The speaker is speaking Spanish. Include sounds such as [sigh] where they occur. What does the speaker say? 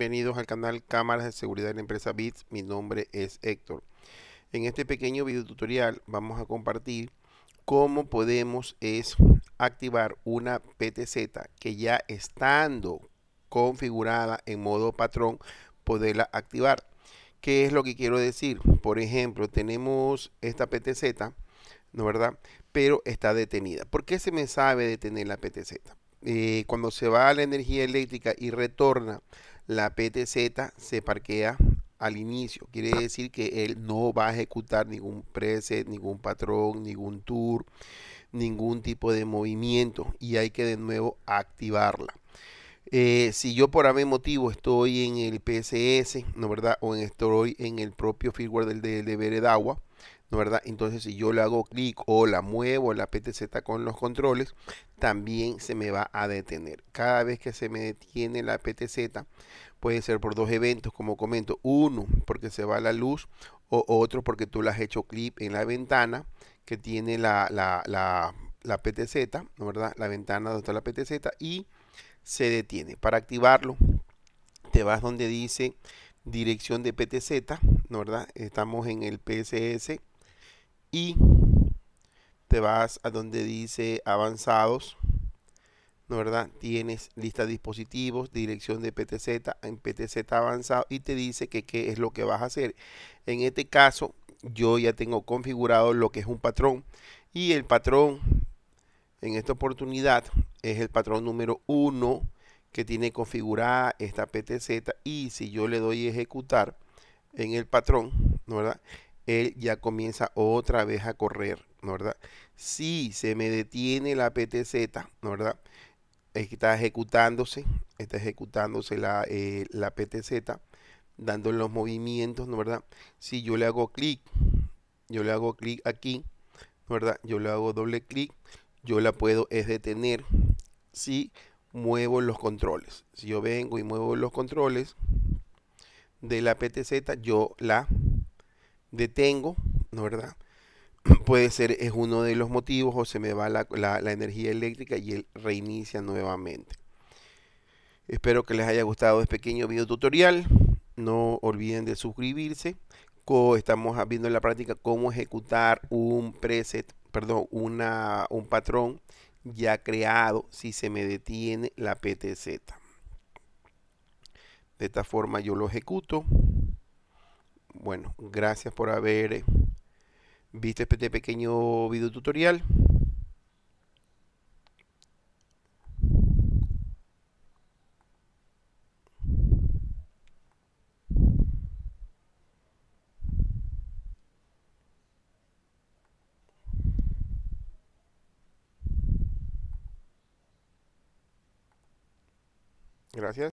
Bienvenidos al canal Cámaras de Seguridad de la empresa BITS. Mi nombre es Héctor. En este pequeño video tutorial vamos a compartir cómo podemos es activar una PTZ que ya estando configurada en modo patrón poderla activar. ¿Qué es lo que quiero decir? Por ejemplo, tenemos esta PTZ, ¿no verdad? Pero está detenida. ¿Por qué se me sabe detener la PTZ? Eh, cuando se va a la energía eléctrica y retorna la PTZ se parquea al inicio. Quiere decir que él no va a ejecutar ningún preset, ningún patrón, ningún tour, ningún tipo de movimiento. Y hay que de nuevo activarla. Eh, si yo por algún motivo estoy en el PSS, ¿no verdad? O estoy en el propio firmware del, de Veredagua, ¿no verdad? Entonces si yo le hago clic o la muevo la PTZ con los controles, también se me va a detener. Cada vez que se me detiene la PTZ, puede ser por dos eventos, como comento. Uno, porque se va la luz, o otro, porque tú le has hecho clic en la ventana que tiene la, la PTZ, ¿no verdad? La ventana donde está la PTZ y se detiene. Para activarlo, te vas donde dice dirección de PTZ, ¿no verdad? Estamos en el PSS y te vas a donde dice avanzados, ¿no verdad? Tienes lista de dispositivos, dirección de PTZ en PTZ avanzado y te dice que qué es lo que vas a hacer. En este caso, yo ya tengo configurado lo que es un patrón y el patrón en esta oportunidad es el patrón número 1 que tiene configurada esta PTZ y si yo le doy ejecutar en el patrón, ¿no verdad? Él ya comienza otra vez a correr, ¿no verdad? Si se me detiene la PTZ, ¿no verdad? Está ejecutándose, está ejecutándose la, eh, PTZ, dando los movimientos, ¿no verdad? Si yo le hago clic, yo le hago clic aquí, ¿no verdad? Yo le hago doble clic, yo la puedo es detener si muevo los controles. Si yo vengo y muevo los controles de la PTZ, yo la detengo, ¿no verdad? [clears throat] Puede ser, es uno de los motivos o se me va la, la energía eléctrica y él reinicia nuevamente. Espero que les haya gustado este pequeño video tutorial. No olviden de suscribirse. Estamos viendo en la práctica cómo ejecutar un preset perdón, una, un patrón ya creado si se me detiene la PTZ. De esta forma yo lo ejecuto. Bueno, gracias por haber eh, visto este pequeño video tutorial. Gracias.